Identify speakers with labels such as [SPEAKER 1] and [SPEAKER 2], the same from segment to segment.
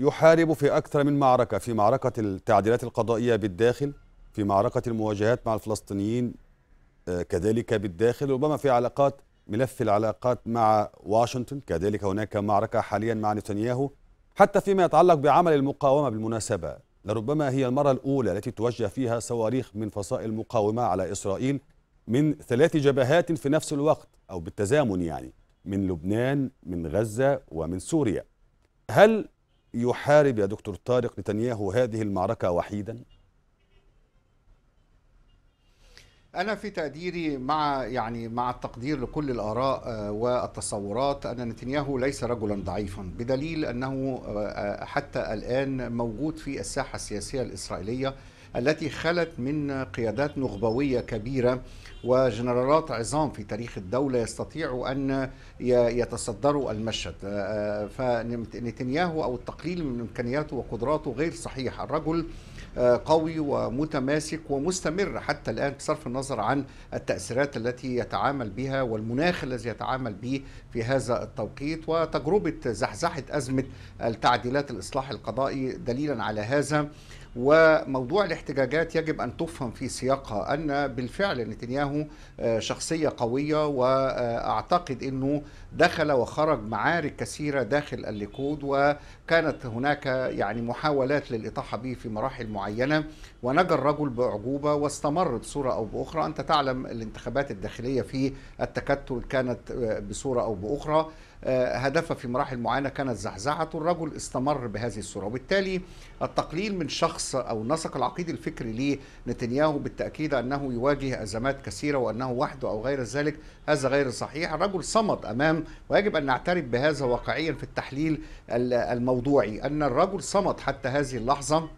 [SPEAKER 1] يحارب في أكثر من معركة في معركة التعديلات القضائية بالداخل في معركة المواجهات مع الفلسطينيين آه، كذلك بالداخل ربما في علاقات ملف العلاقات مع واشنطن كذلك هناك معركة حاليا مع نتنياهو حتى فيما يتعلق بعمل المقاومة بالمناسبة لربما هي المرة الأولى التي توجه فيها صواريخ من فصائل المقاومة على إسرائيل من ثلاث جبهات في نفس الوقت أو بالتزامن يعني من لبنان من غزة ومن سوريا هل يحارب يا دكتور طارق نتنياهو هذه المعركة وحيدا؟
[SPEAKER 2] أنا في تقديري مع يعني مع التقدير لكل الآراء آه، والتصورات أن نتنياهو ليس رجلا ضعيفا بدليل أنه آه، آه، حتى الآن موجود في الساحة السياسية الإسرائيلية التي خلت من قيادات نخبوية كبيرة وجنرالات عظام في تاريخ الدولة يستطيعوا أن يتصدروا المشهد آه، آه، فنتنياهو أو التقليل من إمكانياته وقدراته غير صحيح الرجل آه، قوي ومتماسك ومستمر حتى الآن بصرف النظر عن التأثيرات التي يتعامل بها والمناخ الذي يتعامل به في هذا التوقيت وتجربة زحزحة أزمة التعديلات الإصلاح القضائي دليلا على هذا وموضوع الاحتجاجات يجب أن تفهم في سياقها أن بالفعل نتنياهو آه، شخصية قوية وأعتقد أنه دخل وخرج معارك كثيرة داخل الليكود وكانت هناك يعني محاولات للإطاحة به في مراحل معينة ونجا الرجل بأعجوبة واستمر بصورة أو بأخرى أنت تعلم الانتخابات الداخلية في التكتل كانت آه، بصورة أو بأخرى آه، هدفها في مراحل معينة كانت زحزحة الرجل استمر بهذه الصورة وبالتالي التقليل من شخص نص أو النسق العقيد الفكري لنتنياهو بالتأكيد أنه يواجه أزمات كثيرة وأنه وحده أو غير ذلك هذا غير صحيح الرجل صمد أمام ويجب أن نعترف بهذا واقعيا في التحليل الموضوعي أن الرجل صمد حتى هذه اللحظة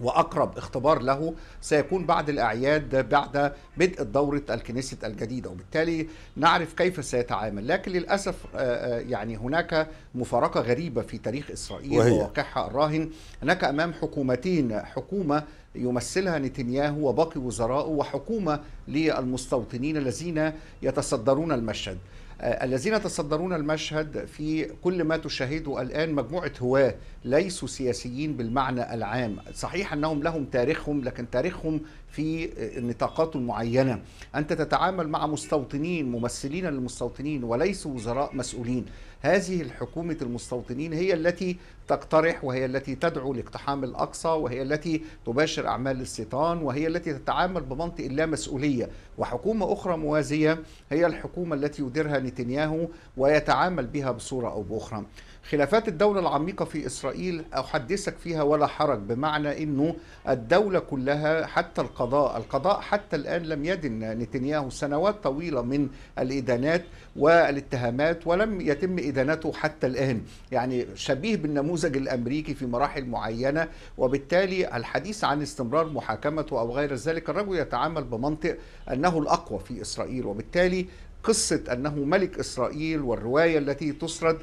[SPEAKER 2] واقرب اختبار له سيكون بعد الاعياد بعد بدء دوره الكنيسه الجديده وبالتالي نعرف كيف سيتعامل لكن للاسف آه، آه، يعني هناك مفارقه غريبه في تاريخ اسرائيل وواقعها الراهن هناك امام حكومتين حكومه يمثلها نتنياهو وباقي وزرائه وحكومة للمستوطنين الذين يتصدرون المشهد آه، الذين يتصدرون المشهد في كل ما تشاهده الآن مجموعة هواة ليسوا سياسيين بالمعنى العام صحيح أنهم لهم تاريخهم لكن تاريخهم في آه، نطاقات معينة أنت تتعامل مع مستوطنين ممثلين للمستوطنين وليسوا وزراء مسؤولين هذه الحكومة المستوطنين هي التي تقترح وهي التي تدعو لاقتحام الأقصى وهي التي تباشر أعمال للسيطان وهي التي تتعامل بمنطق اللامسؤولية وحكومة أخرى موازية هي الحكومة التي يديرها نتنياهو ويتعامل بها بصورة أو بأخرى خلافات الدولة العميقة في إسرائيل أحدثك فيها ولا حرج بمعنى أنه الدولة كلها حتى القضاء القضاء حتى الآن لم يدن نتنياهو سنوات طويلة من الإدانات والاتهامات ولم يتم إدانته حتى الآن يعني شبيه بالنموذج الأمريكي في مراحل معينة وبالتالي الحديث عن استمرار محاكمته أو غير ذلك الرجل يتعامل بمنطق أنه الأقوى في إسرائيل وبالتالي قصة أنه ملك إسرائيل والرواية التي تسرد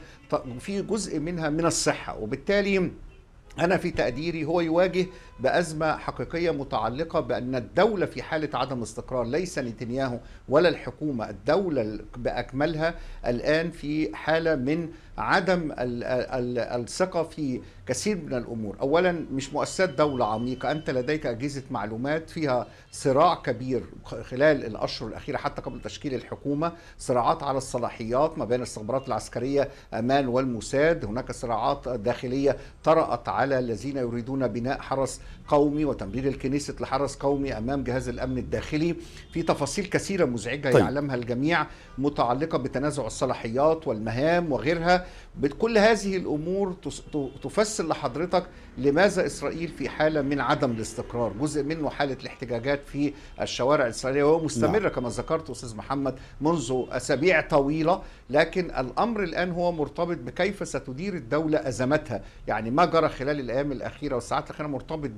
[SPEAKER 2] في جزء منها من الصحة وبالتالي أنا في تقديري هو يواجه بأزمة حقيقية متعلقة بأن الدولة في حالة عدم استقرار ليس نتنياهو ولا الحكومة الدولة بأكملها الآن في حالة من عدم الثقة في كثير من الامور اولا مش مؤسسات دوله عميقه انت لديك اجهزه معلومات فيها صراع كبير خلال الاشهر الاخيره حتى قبل تشكيل الحكومه صراعات على الصلاحيات ما بين الاستخبارات العسكريه امان والموساد هناك صراعات داخليه طرات على الذين يريدون بناء حرس قومي وتمرير الكنيسة لحرس قومي امام جهاز الامن الداخلي في تفاصيل كثيره مزعجه طيب. يعلمها الجميع متعلقه بتنازع الصلاحيات والمهام وغيرها كل هذه الامور تفسر يمثل لحضرتك لماذا اسرائيل في حاله من عدم الاستقرار جزء منه حاله الاحتجاجات في الشوارع الاسرائيليه وهو مستمره نعم. كما ذكرت استاذ محمد منذ اسابيع طويله لكن الامر الان هو مرتبط بكيف ستدير الدوله ازمتها يعني ما جرى خلال الايام الاخيره والساعات الاخيره مرتبط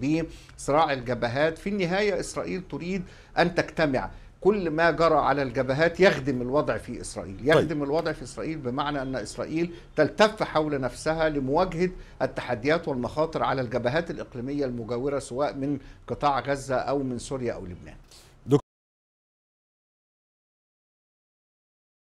[SPEAKER 2] بصراع الجبهات في النهايه اسرائيل تريد ان تجتمع كل ما جرى على الجبهات يخدم الوضع في اسرائيل، طيب. يخدم طيب. الوضع في اسرائيل بمعنى ان اسرائيل تلتف حول نفسها لمواجهه التحديات والمخاطر على الجبهات الاقليميه المجاوره سواء من قطاع غزه او من سوريا او لبنان.